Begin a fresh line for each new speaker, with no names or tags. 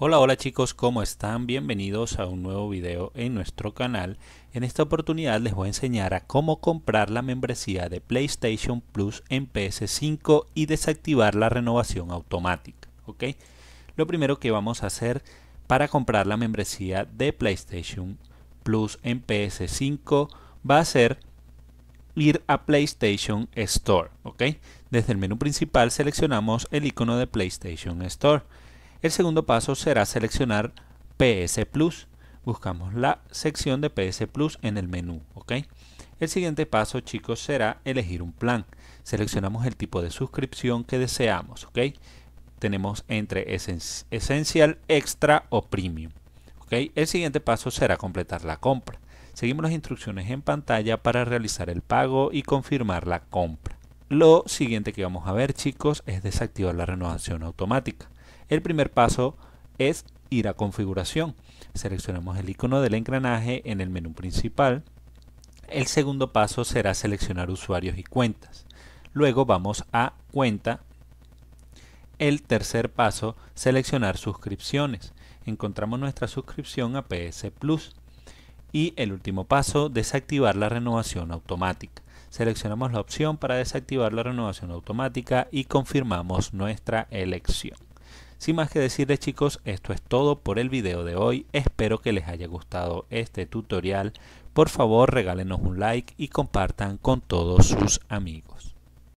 Hola, hola chicos, ¿cómo están? Bienvenidos a un nuevo video en nuestro canal. En esta oportunidad les voy a enseñar a cómo comprar la membresía de PlayStation Plus en PS5 y desactivar la renovación automática. ¿ok? Lo primero que vamos a hacer para comprar la membresía de PlayStation Plus en PS5 va a ser ir a PlayStation Store. ¿ok? Desde el menú principal seleccionamos el icono de PlayStation Store el segundo paso será seleccionar PS Plus. Buscamos la sección de PS Plus en el menú. ¿ok? El siguiente paso, chicos, será elegir un plan. Seleccionamos el tipo de suscripción que deseamos. ¿ok? Tenemos entre Essential, Extra o Premium. ¿ok? El siguiente paso será completar la compra. Seguimos las instrucciones en pantalla para realizar el pago y confirmar la compra. Lo siguiente que vamos a ver, chicos, es desactivar la renovación automática. El primer paso es ir a configuración. Seleccionamos el icono del engranaje en el menú principal. El segundo paso será seleccionar usuarios y cuentas. Luego vamos a cuenta. El tercer paso, seleccionar suscripciones. Encontramos nuestra suscripción a PS Plus. Y el último paso, desactivar la renovación automática. Seleccionamos la opción para desactivar la renovación automática y confirmamos nuestra elección. Sin más que decirles chicos, esto es todo por el video de hoy. Espero que les haya gustado este tutorial. Por favor regálenos un like y compartan con todos sus amigos.